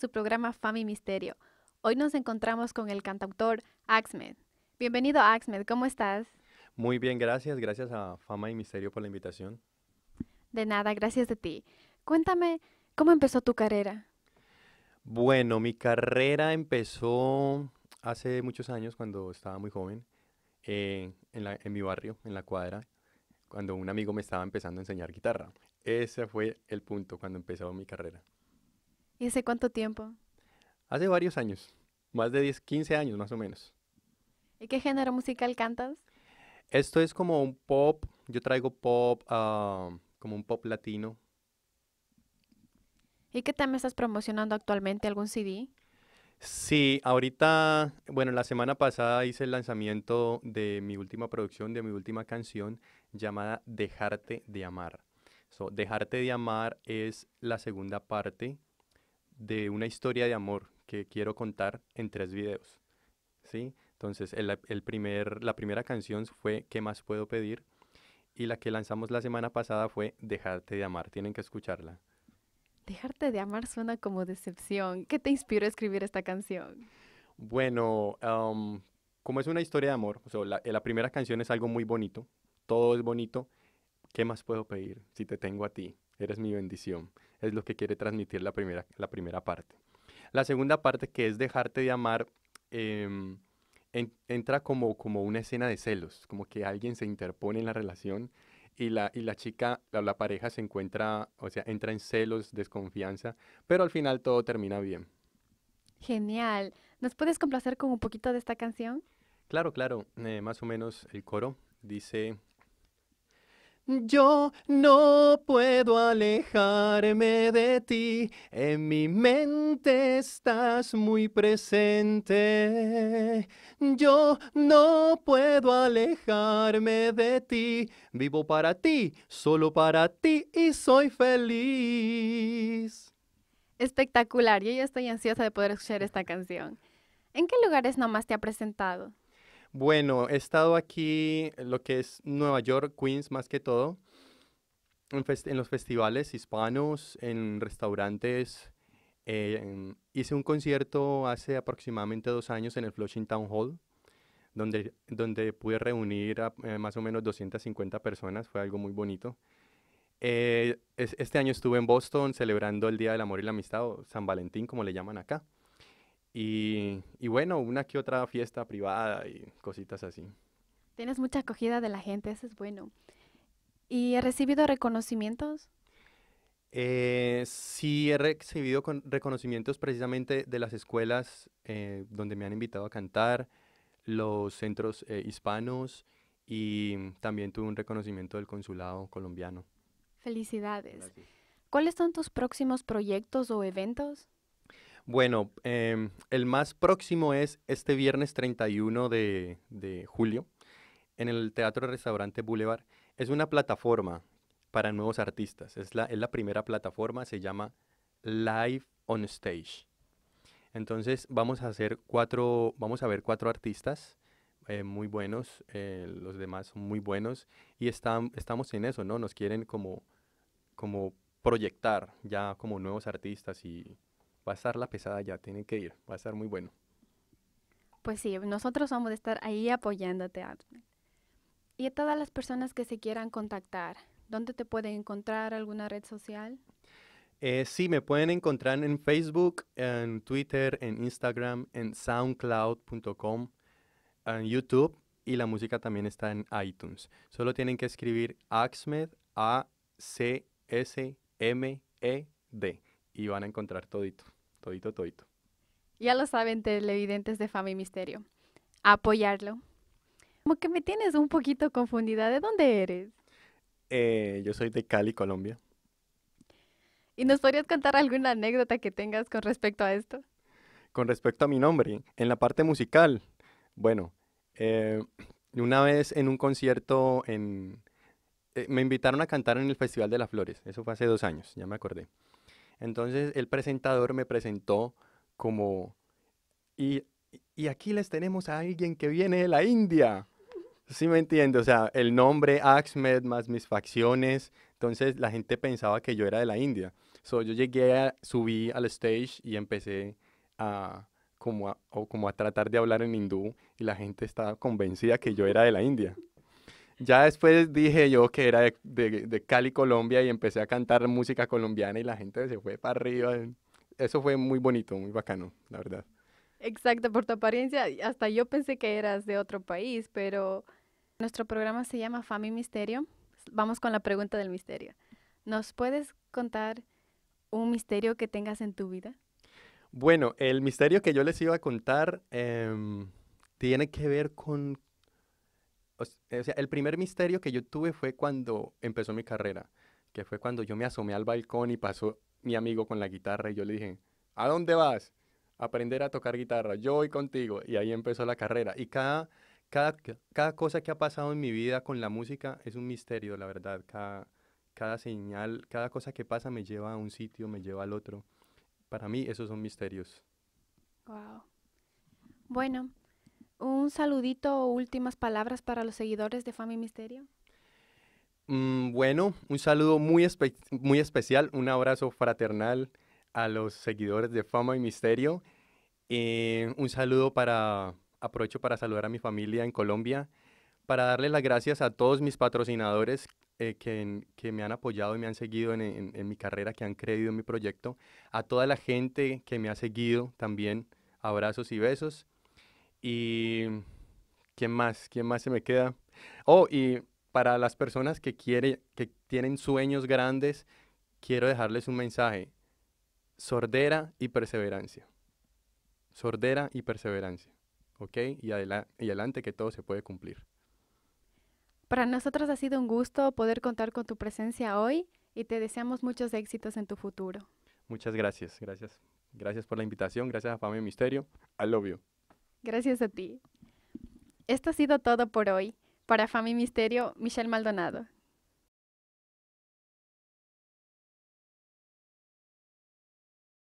su programa Fama y Misterio. Hoy nos encontramos con el cantautor Axmed. Bienvenido Axmed, ¿cómo estás? Muy bien, gracias. Gracias a Fama y Misterio por la invitación. De nada, gracias de ti. Cuéntame, ¿cómo empezó tu carrera? Bueno, mi carrera empezó hace muchos años cuando estaba muy joven, eh, en mi barrio, en la cuadra, cuando un amigo me estaba empezando a enseñar guitarra. Ese fue el punto cuando empezó mi carrera. ¿Y hace cuánto tiempo? Hace varios años, más de 10, 15 años más o menos. ¿Y qué género musical cantas? Esto es como un pop, yo traigo pop, ah, como un pop latino. ¿Y qué tema estás promocionando actualmente? ¿Algún CD? Sí, ahorita, bueno, la semana pasada hice el lanzamiento de mi última producción, de mi última canción llamada Dejarte de Amar. Dejarte de Amar es la segunda parte de una historia de amor que quiero contar en tres videos. ¿sí? Entonces, el, primer, la primera canción fue ¿Qué más puedo pedir? Y la que lanzamos la semana pasada fue Dejarte de amar. Tienen que escucharla. Dejarte de amar suena como decepción. ¿Qué te inspiró a escribir esta canción? Bueno, como es una historia de amor, o sea, la, la, primera canción es algo muy bonito, todo es bonito, ¿qué más puedo pedir si te tengo a ti? eres mi bendición. Es lo que quiere transmitir la primera, la primera parte. La segunda parte, que es dejarte de amar, em, entra como, como una escena de celos, como que alguien se interpone en la relación y la, y la chica, la, la pareja se encuentra, o sea, entra en celos, desconfianza, pero al final todo termina bien. Genial. ¿Nos puedes complacer con un poquito de esta canción? Claro, claro. Eh, más o menos el coro dice, yo no puedo alejarme de ti, en mi mente estás muy presente. Yo no puedo alejarme de ti, vivo para ti, solo para ti y soy feliz. Espectacular, yo ya estoy ansiosa de poder escuchar esta canción. ¿En qué lugares nomás te ha presentado? Bueno, he estado aquí, lo que es Nueva York, Queens más que todo, en, los festivales hispanos, en restaurantes. Eh, hice un concierto hace aproximadamente dos años en el Flushing Town Hall, donde, donde pude reunir a eh, más o menos 250 personas, fue algo muy bonito. Eh, este año estuve en Boston celebrando el Día del Amor y la Amistad, o San Valentín, como le llaman acá. Y, bueno, una que otra fiesta privada y cositas así. Tienes mucha acogida de la gente, eso es bueno. ¿Y he recibido reconocimientos? Eh, sí, he recibido reconocimientos precisamente de las escuelas eh, donde me han invitado a cantar, los centros eh, hispanos y también tuve un reconocimiento del consulado colombiano. Felicidades. ¿Cuáles son tus próximos proyectos o eventos? Bueno, em, el más próximo es este viernes 31 de, julio en el Teatro Restaurante Boulevard. Es una plataforma para nuevos artistas. Es la, la primera plataforma, se llama Live on Stage. Entonces vamos a hacer cuatro, vamos a ver cuatro artistas eh, muy buenos, eh, los demás son muy buenos y estamos en eso, ¿no? Nos quieren como, como proyectar ya como nuevos artistas y va a estar la pesada ya, tienen que ir, va a estar muy bueno. Pues sí, nosotros vamos a estar ahí apoyándote, axmed. Y a todas las personas que se quieran contactar, ¿dónde te pueden encontrar alguna red social? Eh, sí, me pueden encontrar en Facebook, en Twitter, en Instagram, en soundcloud.com, en YouTube y la música también está en iTunes. Solo tienen que escribir Axmed, A-C-S-M-E-D y van a encontrar todito todito, todito. Ya lo saben, televidentes de Fama y Misterio. Apoyarlo. Como que me tienes un poquito confundida. ¿De dónde eres? Eh, yo soy de Cali, Colombia. ¿Y nos podrías contar alguna anécdota que tengas con respecto a esto? Con respecto a mi nombre, en la parte musical. Bueno, eh, una vez en un concierto en, eh, me invitaron a cantar en el Festival de las Flores. Eso fue hace dos años, ya me acordé. Entonces el presentador me presentó como, y, aquí les tenemos a alguien que viene de la India. Sí me entiende, o sea, el nombre Axmed más mis facciones, entonces la gente pensaba que yo era de la India. So, yo llegué, subí al stage y empecé a como a, como a tratar de hablar en hindú y la gente estaba convencida que yo era de la India. Ya después dije yo que era de, Cali, Colombia, y empecé a cantar música colombiana y la gente se fue para arriba. Eso fue muy bonito, muy bacano, la verdad. Exacto, por tu apariencia, hasta yo pensé que eras de otro país, pero nuestro programa se llama Fami Misterio. Vamos con la pregunta del misterio. ¿Nos puedes contar un misterio que tengas en tu vida? Bueno, el misterio que yo les iba a contar em, tiene que ver con eh, o sea, el primer misterio que yo tuve fue cuando empezó mi carrera, que fue cuando yo me asomé al balcón y pasó mi amigo con la guitarra y yo le dije, ¿a dónde vas? Aprender a tocar guitarra, yo voy contigo. Y ahí empezó la carrera. Y cada, cada, cada cosa que ha pasado en mi vida con la música es un misterio, la verdad. Cada, cada señal, cada cosa que pasa me lleva a un sitio, me lleva al otro. Para mí esos son misterios. Wow. Bueno, un saludito o últimas palabras para los seguidores de Fama y Misterio. Mm, bueno, un saludo muy, muy especial, un abrazo fraternal a los seguidores de Fama y Misterio. Eh, un saludo para, aprovecho para saludar a mi familia en Colombia, para darle las gracias a todos mis patrocinadores eh, que, me han apoyado y me han seguido en mi carrera, que han creído en mi proyecto, a toda la gente que me ha seguido también, abrazos y besos. Y ¿quién más? ¿Quién más se me queda? Oh, y para las personas que quiere, que tienen sueños grandes, quiero dejarles un mensaje. Sordera y perseverancia. Sordera y perseverancia. ¿Ok? Y, y adelante que todo se puede cumplir. Para nosotros ha sido un gusto poder contar con tu presencia hoy y te deseamos muchos éxitos en tu futuro. Muchas gracias, gracias. Gracias por la invitación, gracias a Fame Misterio. I love you. Gracias a ti. Esto ha sido todo por hoy. Para Fami Misterio, Michelle Maldonado.